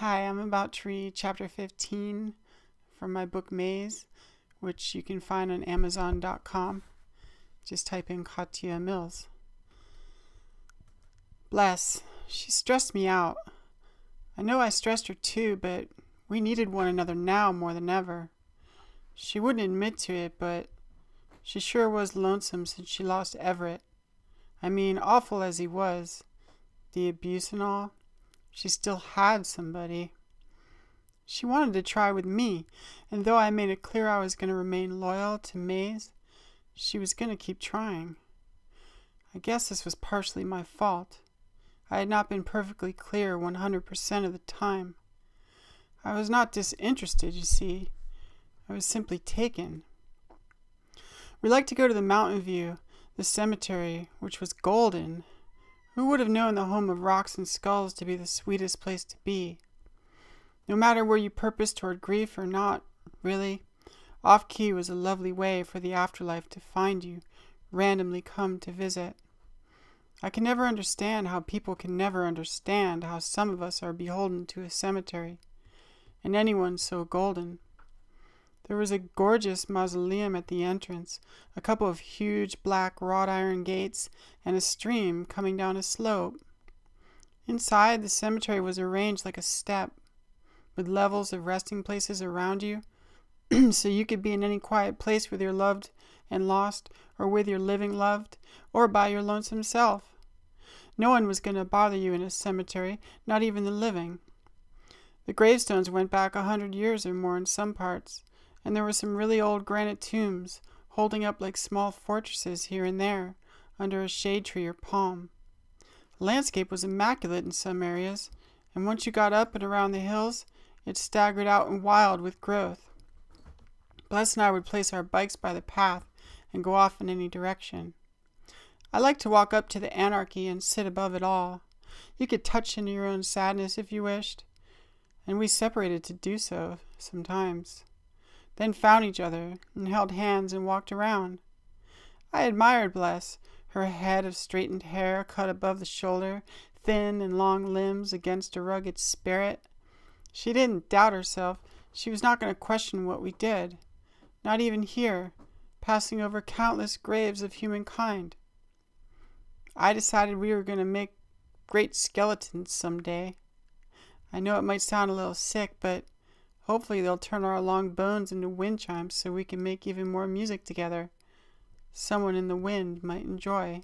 Hi, I'm about to read chapter 15 from my book Maze, which you can find on Amazon.com. Just type in Katia Mills. Bless, she stressed me out. I know I stressed her too, but we needed one another now more than ever. She wouldn't admit to it, but she sure was lonesome since she lost Everett. I mean, awful as he was, the abuse and all. She still had somebody. She wanted to try with me, and though I made it clear I was going to remain loyal to Maze, she was going to keep trying. I guess this was partially my fault. I had not been perfectly clear 100% of the time. I was not disinterested, you see. I was simply taken. We liked to go to the mountain view, the cemetery, which was golden, who would have known the home of rocks and skulls to be the sweetest place to be? No matter were you purposed toward grief or not, really, off key was a lovely way for the afterlife to find you, randomly come to visit. I can never understand how people can never understand how some of us are beholden to a cemetery, and anyone so golden. There was a gorgeous mausoleum at the entrance, a couple of huge black wrought iron gates, and a stream coming down a slope. Inside, the cemetery was arranged like a step, with levels of resting places around you, so you could be in any quiet place with your loved and lost, or with your living loved, or by your lonesome self. No one was going to bother you in a cemetery, not even the living. The gravestones went back a hundred years or more in some parts, and there were some really old granite tombs holding up like small fortresses here and there under a shade tree or palm. The landscape was immaculate in some areas, and once you got up and around the hills, it staggered out and wild with growth. Bless and I would place our bikes by the path and go off in any direction. I liked to walk up to the anarchy and sit above it all. You could touch into your own sadness if you wished, and we separated to do so sometimes then found each other and held hands and walked around. I admired Bless, her head of straightened hair cut above the shoulder, thin and long limbs against a rugged spirit. She didn't doubt herself. She was not going to question what we did. Not even here, passing over countless graves of humankind. I decided we were going to make great skeletons some day. I know it might sound a little sick, but Hopefully they'll turn our long bones into wind chimes so we can make even more music together. Someone in the wind might enjoy.